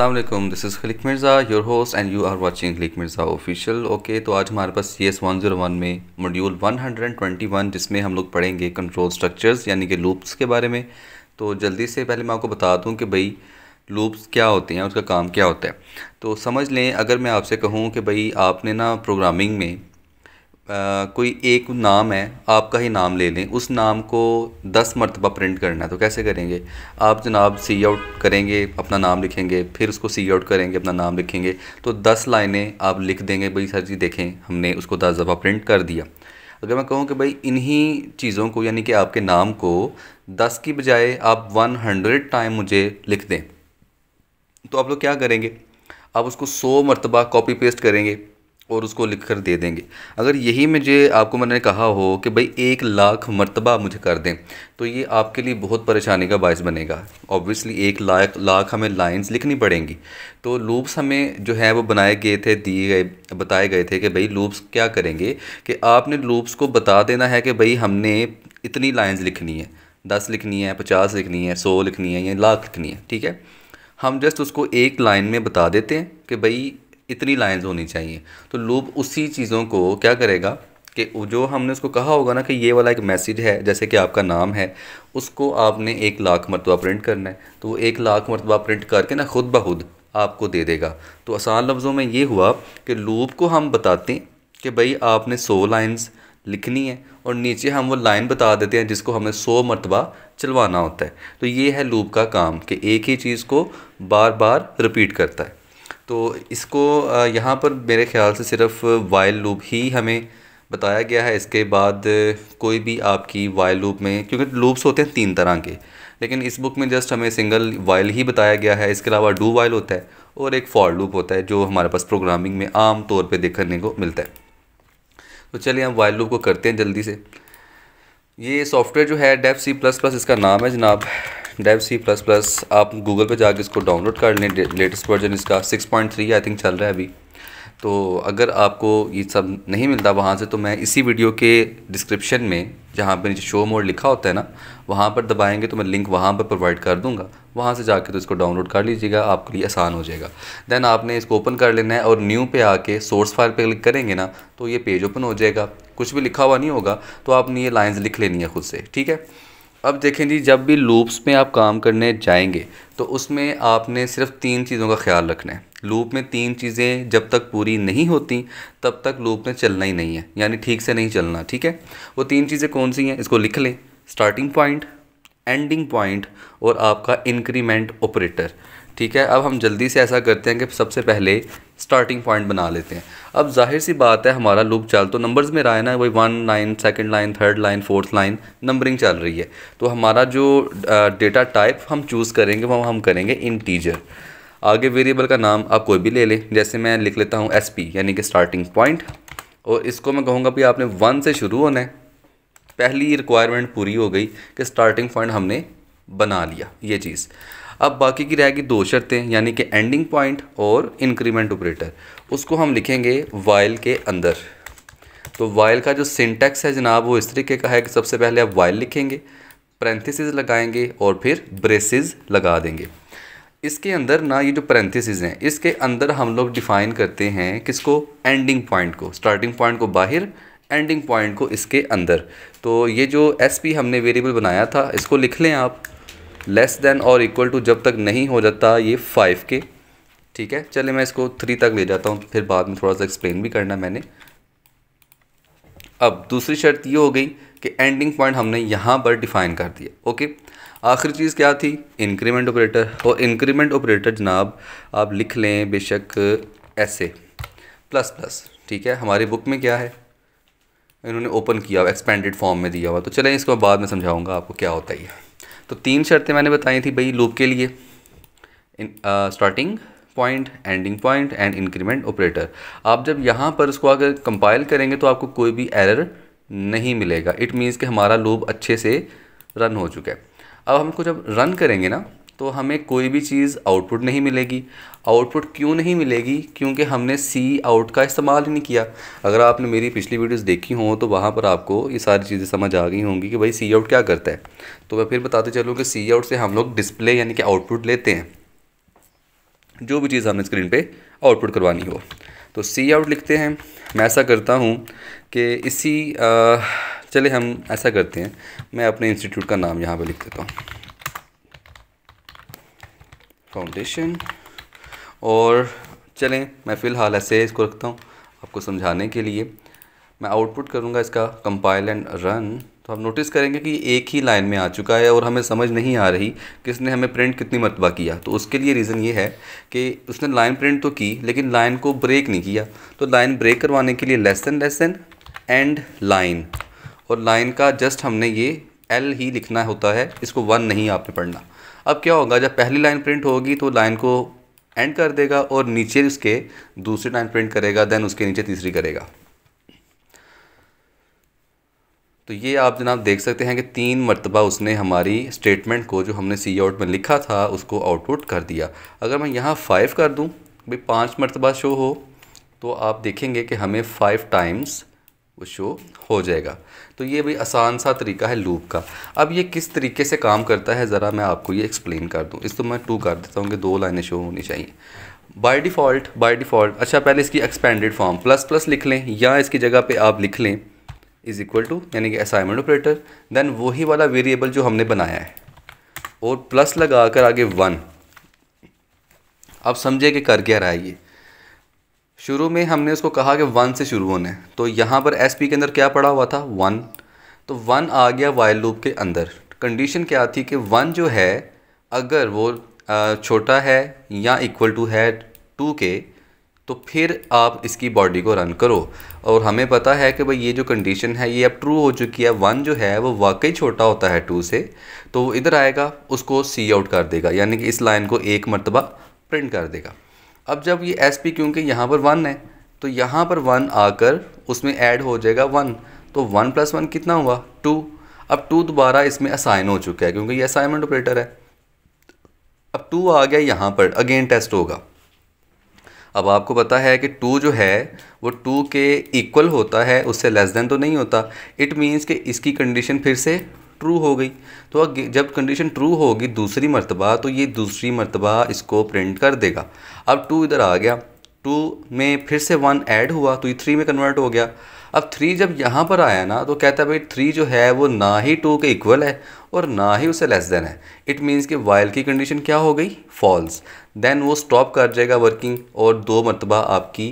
Aslam this is Khaliq Mirza your host and you are watching Khaliq Mirza official okay तो आज हमारे पास C S one zero one में module one hundred and twenty one जिसमें हम लोग पढ़ेंगे कंट्रोल स्ट्रक्चर्स यानी कि लूप्स के बारे में तो जल्दी से पहले मैं आपको बता दूँ कि भाई लूप्स क्या होते हैं उसका काम क्या होता है तो समझ लें अगर मैं आपसे कहूँ कि भाई आपने ना प्रोग्रामिंग में कोई एक नाम है आपका ही नाम ले लें उस नाम को दस मरतबा प्रिंट करना है तो कैसे करेंगे आप जनाब सी आउट करेंगे अपना नाम लिखेंगे फिर उसको सी आउट करेंगे अपना नाम लिखेंगे तो दस लाइनें आप लिख देंगे भाई सर जी देखें हमने उसको दस दफ़ा प्रिंट कर दिया अगर मैं कहूँ कि भाई इन्हीं चीज़ों को यानी कि आपके नाम को दस की बजाय आप वन हंड्रेड टाइम मुझे लिख दें तो आप लोग क्या करेंगे आप उसको सौ मरतबा कॉपी पेस्ट करेंगे और उसको लिख कर दे देंगे अगर यही मुझे आपको मैंने कहा हो कि भाई एक लाख मरतबा मुझे कर दें तो ये आपके लिए बहुत परेशानी का बायस बनेगा ऑब्वियसली एक लाख लाख हमें लाइंस लिखनी पड़ेंगी तो लूप्स हमें जो है वो बनाए गए थे दिए गए बताए गए थे कि भाई लूप्स क्या करेंगे कि आपने लूप्स को बता देना है कि भाई हमने इतनी लाइन्स लिखनी है दस लिखनी है पचास लिखनी है सौ लिखनी है या लाख लिखनी है ठीक है हम जस्ट उसको एक लाइन में बता देते हैं कि भाई इतनी लाइंस होनी चाहिए तो लूप उसी चीज़ों को क्या करेगा कि जो हमने उसको कहा होगा ना कि ये वाला एक मैसेज है जैसे कि आपका नाम है उसको आपने एक लाख मरतबा प्रिंट करना है तो वो एक लाख मरतबा प्रिंट करके ना खुद ब खुद आपको दे देगा तो आसान लफ्ज़ों में ये हुआ कि लूप को हम बताते कि भाई आपने सौ लाइन्स लिखनी है और नीचे हम वो लाइन बता देते हैं जिसको हमें सौ मरतबा चलवाना होता है तो ये है लूप का काम कि एक ही चीज़ को बार बार रिपीट करता है तो इसको यहाँ पर मेरे ख़्याल से सिर्फ वाइल लूप ही हमें बताया गया है इसके बाद कोई भी आपकी वाइल लूप में क्योंकि लूप्स होते हैं तीन तरह के लेकिन इस बुक में जस्ट हमें सिंगल वाइल ही बताया गया है इसके अलावा डू वाइल होता है और एक फॉर लूप होता है जो हमारे पास प्रोग्रामिंग में आम तौर पे देखने को मिलता है तो चलिए हम वाइल लूप को करते हैं जल्दी से ये सॉफ्टवेयर जो है डेफ सी प्लस प्लस इसका नाम है जनाब डेव सी प्लस प्लस आप गूगल पे जाके इसको डाउनलोड कर लें लेटेस्ट वर्जन इसका six point three I think चल रहा है अभी तो अगर आपको ये सब नहीं मिलता वहाँ से तो मैं इसी वीडियो के डिस्क्रिप्शन में जहाँ पर शो मोड लिखा होता है ना वहाँ पर दबाएंगे तो मैं लिंक वहाँ पर प्रोवाइड कर दूँगा वहाँ से जाके तो इसको डाउनलोड कर लीजिएगा आपके लिए आसान हो जाएगा दैन आपने इसको ओपन कर लेना है और न्यू पे आके सोर्स फाइल पे क्लिक करेंगे ना तो ये पेज ओपन हो जाएगा कुछ भी लिखा हुआ नहीं होगा तो आपने ये लाइन्स लिख लेनी है खुद से ठीक है अब देखें जी जब भी लूप्स में आप काम करने जाएंगे तो उसमें आपने सिर्फ तीन चीज़ों का ख्याल रखना है लूप में तीन चीज़ें जब तक पूरी नहीं होती तब तक लूप में चलना ही नहीं है यानी ठीक से नहीं चलना ठीक है वो तीन चीज़ें कौन सी हैं इसको लिख लें स्टार्टिंग पॉइंट एंडिंग पॉइंट और आपका इंक्रीमेंट ऑपरेटर ठीक है अब हम जल्दी से ऐसा करते हैं कि सबसे पहले स्टार्टिंग पॉइंट बना लेते हैं अब जाहिर सी बात है हमारा लूप चल तो नंबर्स में रहा है ना वही one line second line third line fourth line numbering चल रही है तो हमारा जो डेटा टाइप हम चूज़ करेंगे वो हम करेंगे इंटीजर आगे वेरिएबल का नाम आप कोई भी ले लें जैसे मैं लिख लेता हूँ एस यानी कि स्टार्टिंग पॉइंट और इसको मैं कहूँगा भाई आपने वन से शुरू होना है पहली रिक्वायरमेंट पूरी हो गई कि स्टार्टिंग पॉइंट हमने बना लिया ये चीज़ अब बाकी की रहेगी दो शर्तें यानी कि एंडिंग पॉइंट और इंक्रीमेंट ऑपरेटर उसको हम लिखेंगे वाइल के अंदर तो वाइल का जो सिंटेक्स है जनाब वो इस तरीके का है कि सबसे पहले आप वाइल लिखेंगे प्रेंथिसज लगाएंगे और फिर ब्रेसिस लगा देंगे इसके अंदर ना ये जो प्रेंथिसज हैं इसके अंदर हम लोग डिफ़ाइन करते हैं किसको एंडिंग पॉइंट को स्टार्टिंग पॉइंट को बाहर एंडिंग पॉइंट को इसके अंदर तो ये जो एस पी हमने वेरिएबल बनाया था इसको लिख लें आप लेस देन और इक्वल टू जब तक नहीं हो जाता ये फाइव के ठीक है चलिए मैं इसको थ्री तक ले जाता हूँ फिर बाद में थोड़ा सा एक्सप्लेन भी करना मैंने अब दूसरी शर्त ये हो गई कि एंडिंग पॉइंट हमने यहाँ पर डिफ़ाइन कर दिया ओके आखिरी चीज़ क्या थी इंक्रीमेंट ऑपरेटर और इंक्रीमेंट ऑपरेटर जनाब आप लिख लें बेशक ऐसे प्लस प्लस ठीक है हमारी बुक में क्या है इन्होंने ओपन किया हुआ एक्सपेंडेड फॉर्म में दिया हुआ तो चलें इसको बाद में समझाऊंगा आपको क्या होता है तो तीन शर्तें मैंने बताई थी भाई लूप के लिए starting point ending point and increment operator आप जब यहाँ पर उसको अगर कंपाइल करेंगे तो आपको कोई भी एरर नहीं मिलेगा इट मीन्स कि हमारा लूप अच्छे से रन हो चुका है अब हमको जब रन करेंगे ना तो हमें कोई भी चीज़ आउटपुट नहीं मिलेगी आउटपुट क्यों नहीं मिलेगी क्योंकि हमने सी आउट का इस्तेमाल ही नहीं किया अगर आपने मेरी पिछली वीडियोस देखी हों तो वहाँ पर आपको ये सारी चीज़ें समझ आ गई होंगी कि भाई सी आउट क्या करता है तो मैं फिर बताते चलूँ कि सी आउट से हम लोग डिस्प्ले यानी कि आउटपुट लेते हैं जो भी चीज़ हमें स्क्रीन पर आउटपुट करवानी हो तो सी आउट लिखते हैं मैं ऐसा करता हूँ कि इसी आ, चले हम ऐसा करते हैं मैं अपने इंस्टीट्यूट का नाम यहाँ पर लिख देता हूँ फाउंडेशन और चलें मैं फ़िलहाल ऐसे इसको रखता हूँ आपको समझाने के लिए मैं आउटपुट करूँगा इसका कंपाइल एंड रन तो आप नोटिस करेंगे कि एक ही लाइन में आ चुका है और हमें समझ नहीं आ रही किसने हमें प्रिंट कितनी मरतबा किया तो उसके लिए रीज़न ये है कि उसने लाइन प्रिंट तो की लेकिन लाइन को ब्रेक नहीं किया तो लाइन ब्रेक करवाने के लिए लेसन लेसन एंड लाइन और लाइन का जस्ट हमने ये एल ही लिखना होता है इसको वन नहीं आपने पढ़ना अब क्या होगा जब पहली लाइन प्रिंट होगी तो लाइन को एंड कर देगा और नीचे उसके दूसरी लाइन प्रिंट करेगा देन उसके नीचे तीसरी करेगा तो ये आप जनाब देख सकते हैं कि तीन मरतबा उसने हमारी स्टेटमेंट को जो हमने सी आउट में लिखा था उसको आउटपुट कर दिया अगर मैं यहाँ फ़ाइव कर दूँ भाई पाँच मरतबा शो हो तो आप देखेंगे कि हमें फ़ाइव टाइम्स वो शो हो जाएगा तो ये भी आसान सा तरीका है लूप का अब ये किस तरीके से काम करता है ज़रा मैं आपको ये एक्सप्लेन कर दूँ इसको तो मैं टू कर देता हूँ कि दो लाइनें शो होनी चाहिए बाय डिफ़ॉल्ट बाय डिफ़ॉल्ट अच्छा पहले इसकी एक्सपेंडेड फॉर्म प्लस प्लस लिख लें या इसकी जगह पे आप लिख लें इज़ इक्वल टू यानी कि असाइनमेंट ऑपरेटर दैन वही वाला वेरिएबल जो हमने बनाया है और प्लस लगा कर आगे वन अब समझे कि कर क्या रहा है ये शुरू में हमने उसको कहा कि वन से शुरू होने तो यहाँ पर एस पी के अंदर क्या पड़ा हुआ था वन तो वन आ गया वाइल लूप के अंदर कंडीशन क्या थी कि वन जो है अगर वो छोटा है या इक्वल टू है टू के तो फिर आप इसकी बॉडी को रन करो और हमें पता है कि भाई ये जो कंडीशन है ये अब ट्रू हो चुकी है वन जो है वो वाकई छोटा होता है टू से तो इधर आएगा उसको सी आउट कर देगा यानी कि इस लाइन को एक मरतबा प्रिंट कर देगा अब जब ये एस पी क्योंकि यहाँ पर वन है तो यहाँ पर वन आकर उसमें ऐड हो जाएगा वन तो वन प्लस वन कितना हुआ टू अब टू दोबारा इसमें असाइन हो चुका है क्योंकि ये असाइनमेंट ऑपरेटर है अब टू आ गया यहाँ पर अगेन टेस्ट होगा अब आपको पता है कि टू जो है वो टू के इक्वल होता है उससे लेस देन तो नहीं होता इट मीन्स कि इसकी कंडीशन फिर से ट्रू हो गई तो जब कंडीशन ट्रू होगी दूसरी मरतबा तो ये दूसरी मरतबा इसको प्रिंट कर देगा अब टू इधर आ गया टू में फिर से वन ऐड हुआ तो ये थ्री में कन्वर्ट हो गया अब थ्री जब यहाँ पर आया ना तो कहता है भाई थ्री जो है वो ना ही टू के इक्वल है और ना ही उसे लेस देन है इट मीन्स कि वाइल की कंडीशन क्या हो गई फॉल्स देन वो स्टॉप कर जाएगा वर्किंग और दो मरतबा आपकी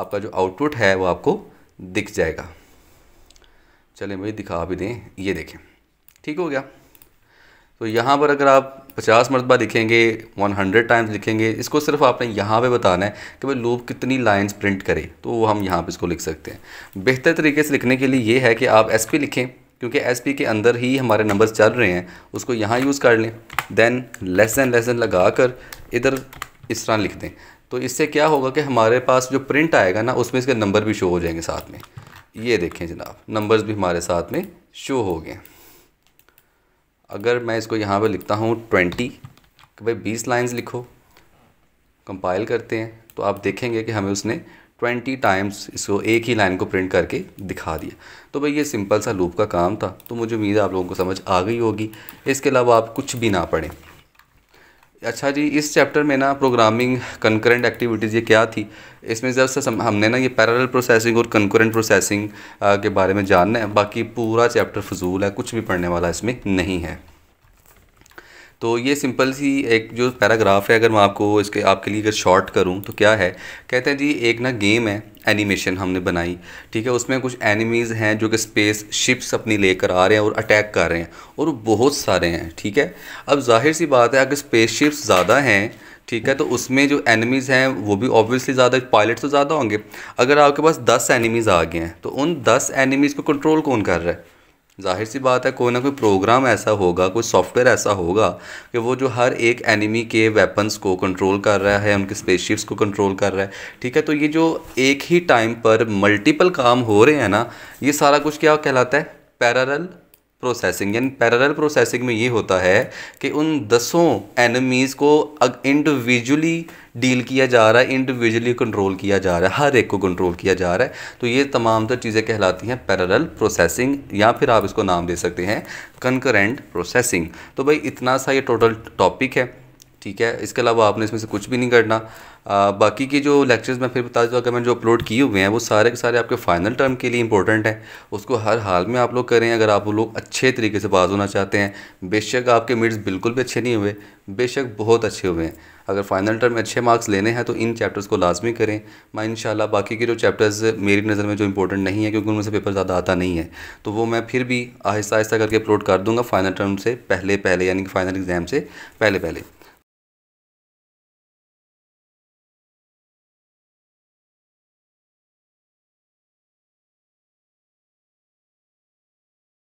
आपका जो आउटपुट है वो आपको दिख जाएगा चले भाई दिखा भी दें ये देखें ठीक हो गया तो यहाँ पर अगर आप 50 मरतबा लिखेंगे 100 टाइम्स लिखेंगे इसको सिर्फ आपने यहाँ पे बताना है कि भाई लूप कितनी लाइंस प्रिंट करे तो वो हम यहाँ पे इसको लिख सकते हैं बेहतर तरीके से लिखने के लिए ये है कि आप एस लिखें क्योंकि एस के अंदर ही हमारे नंबर्स चल रहे हैं उसको यहाँ यूज़ कर लें than less than less than लगा कर इधर इस तरह लिख दें तो इससे क्या होगा कि हमारे पास जो प्रिंट आएगा ना उसमें इसके नंबर भी शो हो जाएंगे साथ में ये देखें जनाब नंबर्स भी हमारे साथ में शो हो गए अगर मैं इसको यहाँ पर लिखता हूँ ट्वेंटी कि भाई बीस लाइन्स लिखो कंपाइल करते हैं तो आप देखेंगे कि हमें उसने ट्वेंटी टाइम्स इसको एक ही लाइन को प्रिंट करके दिखा दिया तो भाई ये सिंपल सा लूप का काम था तो मुझे उम्मीद है आप लोगों को समझ आ गई होगी इसके अलावा आप कुछ भी ना पढ़ें अच्छा जी इस चैप्टर में ना प्रोग्रामिंग कंकरेंट एक्टिविटीज़ ये क्या थी इसमें जब से हमने ना ये पैरेलल प्रोसेसिंग और कंकरेंट प्रोसेसिंग के बारे में जानना है बाकी पूरा चैप्टर फजूल है कुछ भी पढ़ने वाला इसमें नहीं है तो ये सिंपल सी एक जो पैराग्राफ है अगर मैं आपको इसके आपके लिए अगर शॉर्ट करूँ तो क्या है कहते हैं जी एक ना गेम है एनिमेशन हमने बनाई ठीक है उसमें कुछ एनिमीज़ हैं जो कि स्पेस शिप्स अपनी लेकर आ रहे हैं और अटैक कर रहे हैं और बहुत सारे हैं ठीक है अब जाहिर सी बात है अगर स्पेस शिप्स ज़्यादा हैं ठीक है तो उसमें जो एनिमीज़ हैं वो भी ऑब्वियसली ज़्यादा पायलट तो ज़्यादा होंगे अगर आपके पास दस एनिमीज़ आ गए हैं तो उन दस एनिमीज़ को कंट्रोल कौन कर रहा है जाहिर सी बात है कोई ना कोई प्रोग्राम ऐसा होगा कोई सॉफ्टवेयर ऐसा होगा कि वो जो हर एक एनिमी के वेपन्स को कंट्रोल कर रहा है उनके स्पेसशिप्स को कंट्रोल कर रहा है ठीक है तो ये जो एक ही टाइम पर मल्टीपल काम हो रहे हैं ना ये सारा कुछ क्या कहलाता है पैरल प्रोसेसिंग यानी पैरेलल प्रोसेसिंग में ये होता है कि उन दसों एनिमीज़ को इंडिविजुअली डील किया जा रहा है इंडिविजुअली कंट्रोल किया जा रहा है हर एक को कंट्रोल किया जा रहा है तो ये तमाम तो चीज़ें कहलाती हैं पैरेलल प्रोसेसिंग या फिर आप इसको नाम दे सकते हैं कंकरेंट प्रोसेसिंग तो भाई इतना सा ये टोटल टॉपिक है ठीक है इसके अलावा आपने इसमें से कुछ भी नहीं करना आ, बाकी के जो लेक्चर्स मैं फिर बता दूँगा मैंने जो अपलोड किए हुए हैं वो सारे के सारे आपके फाइनल टर्म के लिए इंपॉर्टेंट हैं उसको हर हाल में आप लोग करें अगर आप वो लोग अच्छे तरीके से पास होना चाहते हैं बेशक आपके मिड्स बिल्कुल भी अच्छे नहीं हुए बेशक बहुत अच्छे हुए हैं अगर फाइनल टर्म में अच्छे मार्क्स लेने हैं तो इन चैप्टर्स को लाजमी करें मैं इन बाकी के जो चैप्टर्स मेरी नज़र में जो इंपॉर्टेंट नहीं है क्योंकि उनमें से पेपर ज़्यादा आता नहीं है तो वो मैं फिर भी आहिस्ता आहिस्ता करके अपलोड कर दूँगा फाइनल टर्म से पहले पहले यानी कि फाइनल एग्ज़ाम से पहले पहले